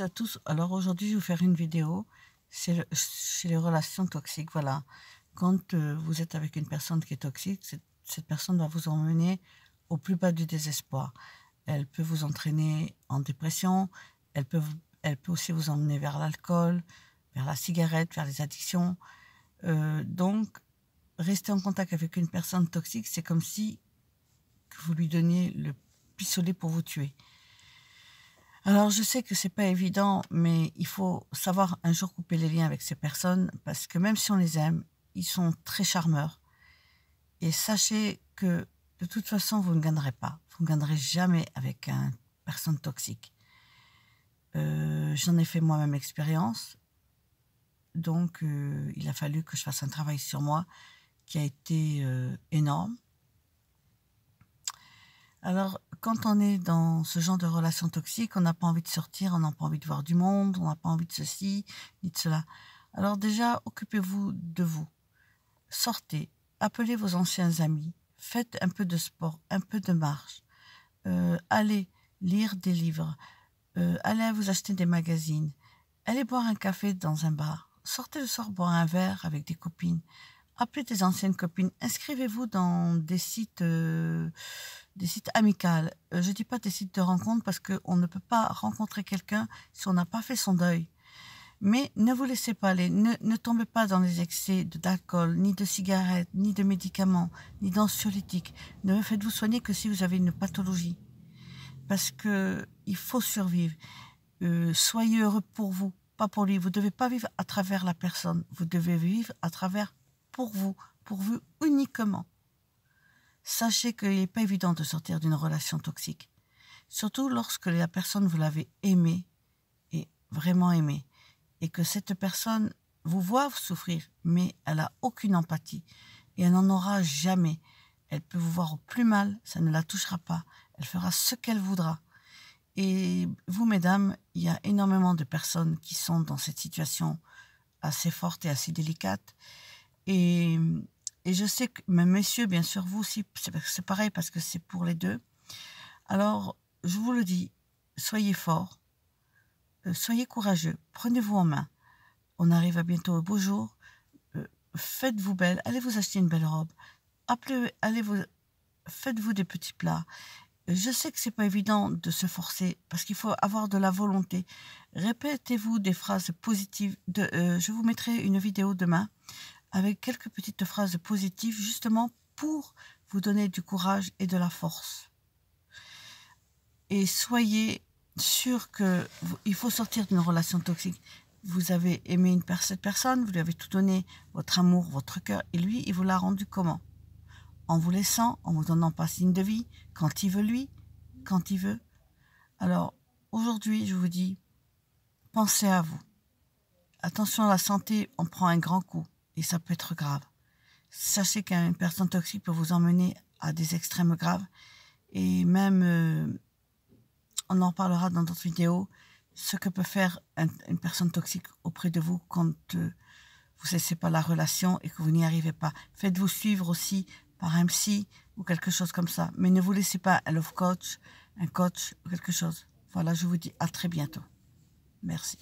à tous. Alors aujourd'hui, je vais vous faire une vidéo sur les relations toxiques. Voilà. Quand euh, vous êtes avec une personne qui est toxique, cette, personne va vous emmener au plus bas du désespoir. Elle peut vous entraîner en dépression, elle peut, elle peut aussi vous emmener vers l'alcool, vers la cigarette, vers les addictions. Euh, donc, rester en contact avec une personne toxique, c'est comme si vous lui donniez le pistolet pour vous tuer. Alors, je sais que n'est pas évident, mais il faut savoir un jour couper les liens avec ces personnes parce que même si on les aime, ils sont très charmeurs. Et sachez que de toute façon, vous ne gagnerez pas. Vous ne gagnerez jamais avec une personne toxique. Euh, j'en ai fait moi-même expérience. Donc, euh, il a fallu que je fasse un travail sur moi qui a été euh, énorme. Alors, quand on est dans ce genre de relation toxique, on n'a pas envie de sortir, on n'a pas envie de voir du monde, on n'a pas envie de ceci, ni de cela. Alors déjà, occupez-vous de vous. Sortez, appelez vos anciens amis, faites un peu de sport, un peu de marche. Euh, allez lire des livres, euh, allez vous acheter des magazines, allez boire un café dans un bar, sortez le soir boire un verre avec des copines, appelez des anciennes copines, inscrivez-vous dans des sites... Euh, des sites amicales. Euh, je ne dis pas des sites de rencontre parce qu'on ne peut pas rencontrer quelqu'un si on n'a pas fait son deuil. Mais ne vous laissez pas aller, ne, tombez pas dans les excès d'alcool, ni de cigarettes, ni de médicaments, ni d'anxiolytiques. Ne faites-vous soigner que si vous avez une pathologie. Parce que faut survivre. Euh, soyez heureux pour vous, pas pour lui. Vous ne devez pas vivre à travers la personne, vous devez vivre à travers pour vous, pour vous uniquement sachez qu'il n'est pas évident de sortir d'une relation toxique, surtout lorsque la personne vous l'avez aimée et vraiment aimée, et que cette personne vous voit souffrir, mais elle n'a aucune empathie et elle n'en aura jamais. Elle peut vous voir au plus mal, ça ne la touchera pas, elle fera ce qu'elle voudra. Et vous, mesdames, il y a énormément de personnes qui sont dans cette situation assez forte et assez délicate. Et et je sais que, mes messieurs, bien sûr, vous aussi, c'est pareil parce que c'est pour les deux. Alors, je vous le dis, soyez forts, euh, soyez courageux, prenez-vous en main. On arrive à bientôt au beau jour. Euh, faites-vous belle, allez vous acheter une belle robe. Appelez, allez vous, faites-vous des petits plats. Euh, je sais que c'est pas évident de se forcer parce qu'il faut avoir de la volonté. Répétez-vous des phrases positives. De, je vous mettrai une vidéo demain avec quelques petites phrases positives justement pour vous donner du courage et de la force. Et soyez sûr que il faut sortir d'une relation toxique. Vous avez aimé une, cette personne, vous lui avez tout donné, votre amour, votre cœur, et lui, il vous l'a rendu comment En vous laissant, en vous donnant pas signe de vie, quand il veut lui, quand il veut. Alors, aujourd'hui, je vous dis, pensez à vous. Attention à la santé, on prend un grand coup et ça peut être grave. Sachez qu'une personne toxique peut vous emmener à des extrêmes graves et même, euh, on en parlera dans d'autres vidéos, ce que peut faire une personne toxique auprès de vous quand euh, vous ne cessez pas la relation et que vous n'y arrivez pas. Faites-vous suivre aussi par un psy ou quelque chose comme ça. Mais ne vous laissez pas un love coach, un coach ou quelque chose. Voilà, je vous dis à très bientôt. Merci.